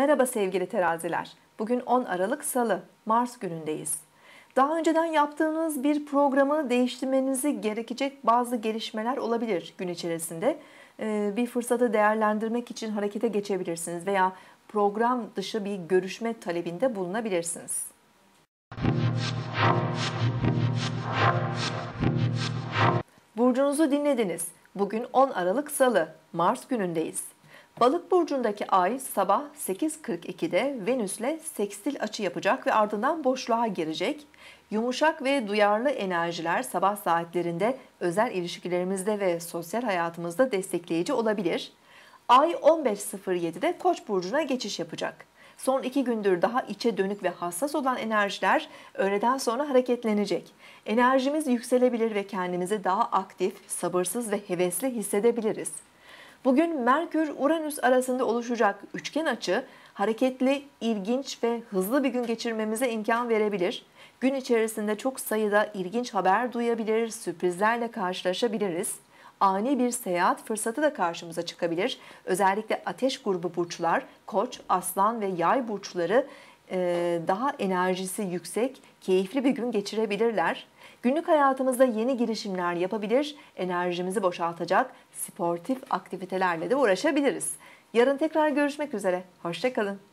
Merhaba sevgili teraziler. Bugün 10 Aralık Salı, Mars günündeyiz. Daha önceden yaptığınız bir programı değiştirmenizi gerekecek bazı gelişmeler olabilir gün içerisinde. Ee, bir fırsatı değerlendirmek için harekete geçebilirsiniz veya program dışı bir görüşme talebinde bulunabilirsiniz. Burcunuzu dinlediniz. Bugün 10 Aralık Salı, Mars günündeyiz. Balık burcundaki ay sabah 8.42'de Venüs'le sekstil açı yapacak ve ardından boşluğa girecek. Yumuşak ve duyarlı enerjiler sabah saatlerinde özel ilişkilerimizde ve sosyal hayatımızda destekleyici olabilir. Ay 15.07'de Koç burcuna geçiş yapacak. Son iki gündür daha içe dönük ve hassas olan enerjiler öğleden sonra hareketlenecek. Enerjimiz yükselebilir ve kendimizi daha aktif, sabırsız ve hevesli hissedebiliriz. Bugün Merkür-Uranüs arasında oluşacak üçgen açı hareketli, ilginç ve hızlı bir gün geçirmemize imkan verebilir. Gün içerisinde çok sayıda ilginç haber duyabilir, sürprizlerle karşılaşabiliriz. Ani bir seyahat fırsatı da karşımıza çıkabilir. Özellikle ateş grubu burçlar, koç, aslan ve yay burçları daha enerjisi yüksek, keyifli bir gün geçirebilirler. Günlük hayatımızda yeni girişimler yapabilir, enerjimizi boşaltacak sportif aktivitelerle de uğraşabiliriz. Yarın tekrar görüşmek üzere. Hoşçakalın.